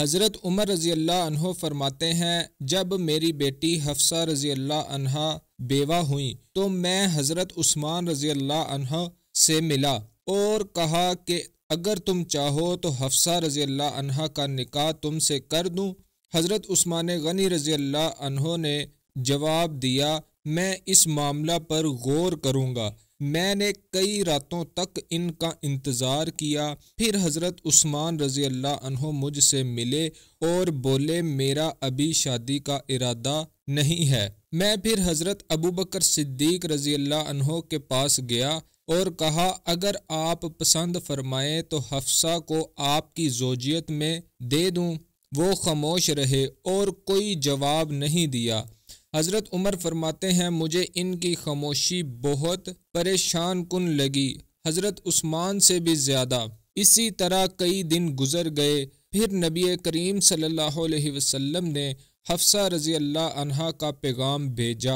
हज़रत उमर रज़ी अल्लाह फरमाते हैं जब मेरी बेटी हफ्सा रज़ी अल्लाह बेवा हुई तो मैं हज़रत उस्मान रज़ी अल्लाह से मिला और कहा कि अगर तुम चाहो तो हफ्सा रज़ी अल्लाह का निकाह तुमसे कर दूँ हज़रत उस्मान गनी रज़ी अल्लाह ने जवाब दिया मैं इस मामला पर गौर करूँगा मैंने कई रातों तक इनका इंतज़ार किया फिर हज़रत उस्मान रज़ी अल्लाह मुझसे मिले और बोले मेरा अभी शादी का इरादा नहीं है मैं फिर हज़रत अबू बकर सिद्दीक रज़ी अल्लाह के पास गया और कहा अगर आप पसंद फरमाएं तो हफ्सा को आपकी जोजियत में दे दूं वो खामोश रहे और कोई जवाब नहीं दिया हज़रत उमर फरमाते हैं मुझे इनकी खामोशी बहुत परेशान कन लगी हज़रत उस्मान से भी ज़्यादा इसी तरह कई दिन गुजर गए फिर नबी करीम सल्लल्लाहु अलैहि वसल्लम ने हफ्सा रज़ी अल्लाह अनहा का पैगाम भेजा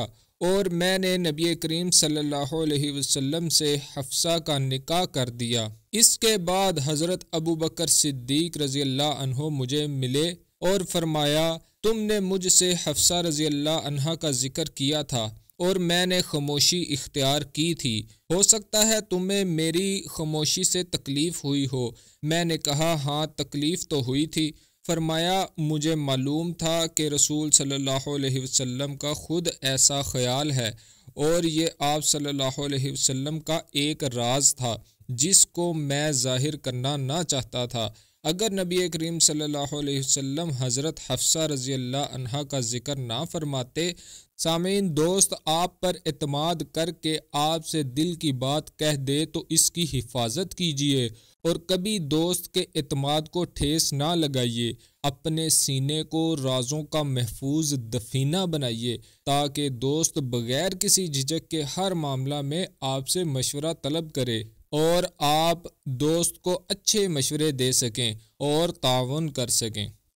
और मैंने नबी करीम सल्लल्लाहु अलैहि वसल्लम से हफ्सा का निकाह कर दिया इसके बाद हज़रत अबू बकर सिद्दीक रज़ी अल्लाह मुझे मिले और फरमाया तुमने मुझसे हफ्सा रजी अल्लाह अनहा का जिक्र किया था और मैंने खामोशी इख्तियार की थी हो सकता है तुम्हें मेरी खामोशी से तकलीफ़ हुई हो मैंने कहा हाँ तकलीफ़ तो हुई थी फरमाया मुझे मालूम था कि रसूल सल्लल्लाहु अलैहि वसल्लम का ख़ुद ऐसा ख्याल है और ये आप सल्लल्लाहु अलैहि वसल्लम का एक राज था जिसको मैं जाहिर करना ना चाहता था अगर नबी करीम सल्लल्लाहु अलैहि वसल्लम हज़रत हफ्सा रज़ी अल्लाह का ज़िक्र ना फरमाते सामीन दोस्त आप पर अतमाद करके आपसे दिल की बात कह दे तो इसकी हिफाजत कीजिए और कभी दोस्त के अतमाद को ठेस ना लगाइए अपने सीने को राजों का महफूज दफीना बनाइए ताकि दोस्त बगैर किसी झिझक के हर मामला में आपसे मशवरा तलब करे और आप दोस्त को अच्छे मशवरे दे सकें और ताउन कर सकें